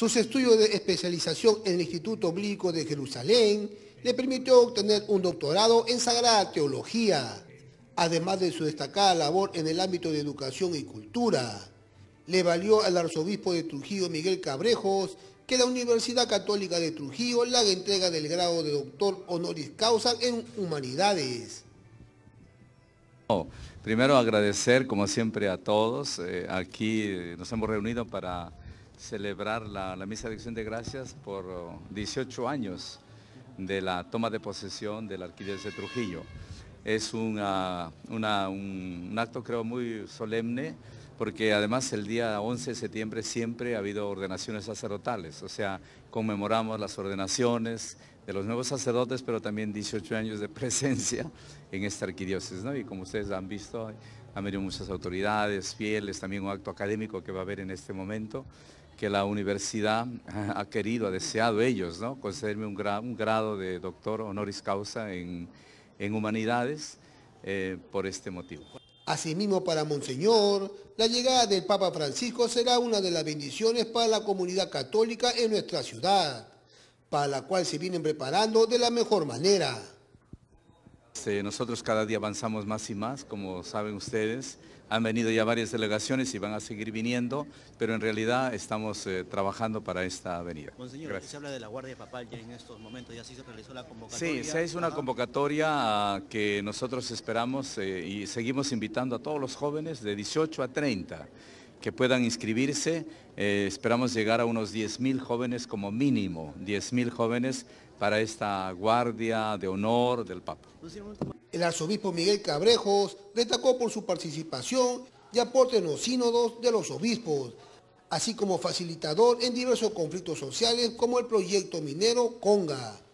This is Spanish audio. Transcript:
Sus estudios de especialización en el Instituto Bíblico de Jerusalén le permitió obtener un doctorado en Sagrada Teología, además de su destacada labor en el ámbito de educación y cultura. Le valió al arzobispo de Trujillo, Miguel Cabrejos, que la Universidad Católica de Trujillo la entrega del grado de doctor honoris causa en humanidades. primero agradecer, como siempre, a todos. Eh, aquí eh, nos hemos reunido para celebrar la, misa de acción de gracias por 18 años de la toma de posesión del la de Trujillo. Es ah, un, acto creo muy solemne porque además el día 11 de septiembre siempre ha habido ordenaciones sacerdotales, o sea, conmemoramos las ordenaciones de los nuevos sacerdotes, pero también 18 años de presencia en esta arquidiócesis, ¿no? Y como ustedes han visto, ha venido muchas autoridades, fieles, también un acto académico que va a haber en este momento, que la universidad ha querido, ha deseado ellos, ¿no? concederme un, un grado de doctor honoris causa en, humanidades eh, por este motivo. Asimismo, para Monseñor, la llegada del Papa Francisco será una de las bendiciones para la comunidad católica en nuestra ciudad, para la cual se vienen preparando de la mejor manera nosotros cada día avanzamos más y más, como saben ustedes. Han venido ya varias delegaciones y van a seguir viniendo, pero en realidad estamos eh, trabajando para esta avenida. Monseñor, se habla de la Guardia Papal ya en estos momentos, ya sí se realizó la convocatoria. Sí, se hizo una convocatoria ah, que nosotros esperamos eh, y seguimos invitando a todos los jóvenes de 18 a 30 que puedan inscribirse. Eh, esperamos llegar a unos 10.000 jóvenes como mínimo, 10.000 jóvenes para esta guardia de honor del Papa. El arzobispo Miguel Cabrejos destacó por su participación y aporte en los sínodos de los obispos, así como facilitador en diversos conflictos sociales como el proyecto minero Conga.